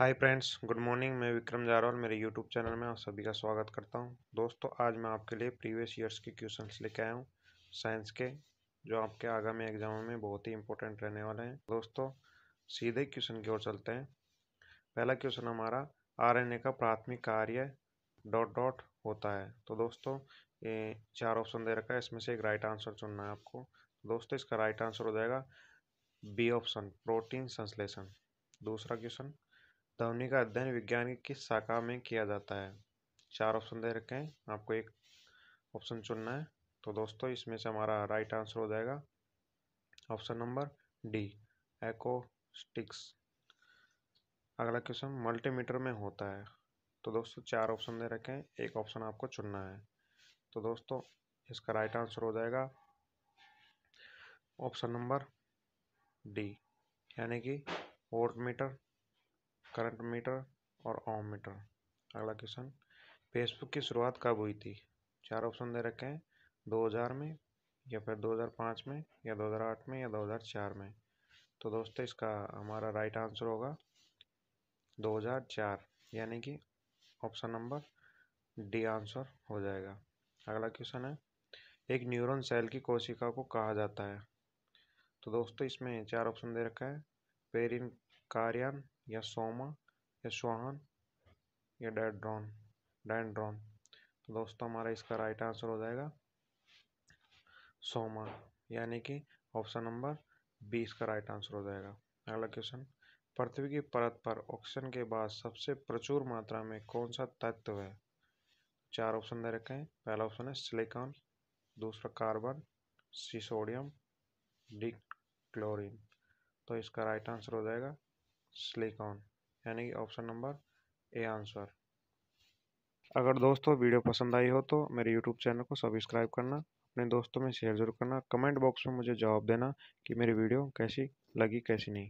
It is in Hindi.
हाय फ्रेंड्स गुड मॉर्निंग मैं विक्रम जारवाल मेरे यूट्यूब चैनल में आप सभी का स्वागत करता हूं दोस्तों आज मैं आपके लिए प्रीवियस ईयर्स के क्वेश्चंस लेके आया हूं साइंस के जो आपके आगामी एग्जामों में बहुत ही इंपॉर्टेंट रहने वाले हैं दोस्तों सीधे क्वेश्चन की ओर चलते हैं पहला क्वेश्चन हमारा आर का प्राथमिक कार्य डॉट डॉट होता है तो दोस्तों ये चार ऑप्शन दे रखा है इसमें से एक राइट आंसर चुनना है आपको दोस्तों इसका राइट आंसर हो जाएगा बी ऑप्शन प्रोटीन संश्लेषण दूसरा क्वेश्चन ध्वनि का अध्ययन विज्ञान की किस शाखा में किया जाता है चार ऑप्शन दे रखे हैं आपको एक ऑप्शन चुनना है तो दोस्तों इसमें से हमारा राइट आंसर हो जाएगा ऑप्शन नंबर डी एकोस्टिक्स अगला क्वेश्चन मल्टीमीटर में होता है तो दोस्तों चार ऑप्शन दे रखे हैं एक ऑप्शन आपको चुनना है तो दोस्तों इसका राइट आंसर हो जाएगा ऑप्शन नंबर डी यानी कि वोल्ट मीटर करंट मीटर और ओम मीटर अगला क्वेश्चन फेसबुक की शुरुआत कब हुई थी चार ऑप्शन दे रखे हैं दो हज़ार में या फिर दो हज़ार पाँच में या दो हज़ार आठ में या दो हज़ार चार में तो दोस्तों इसका हमारा राइट आंसर होगा दो हज़ार चार यानी कि ऑप्शन नंबर डी आंसर हो जाएगा अगला क्वेश्चन है एक न्यूरॉन सेल की कोशिका को कहा जाता है तो दोस्तों इसमें चार ऑप्शन दे रखा है पेरिन कार्यान या सोमा या सोहन या डेड्रॉन डेंड्रॉन तो दोस्तों हमारा इसका राइट आंसर हो जाएगा सोमा यानी कि ऑप्शन नंबर बी इसका राइट आंसर हो जाएगा अगला क्वेश्चन पृथ्वी की परत पर ऑक्सीजन के बाद सबसे प्रचुर मात्रा में कौन सा तत्व है चार ऑप्शन दे रखे हैं पहला ऑप्शन है सिलिकॉन दूसरा carbon C sodium D chlorine तो इसका राइट आंसर हो जाएगा सिलिकॉन यानी कि ऑप्शन नंबर ए आंसर अगर दोस्तों वीडियो पसंद आई हो तो मेरे यूट्यूब चैनल को सब्सक्राइब करना अपने दोस्तों में शेयर जरूर करना कमेंट बॉक्स में मुझे जवाब देना कि मेरी वीडियो कैसी लगी कैसी नहीं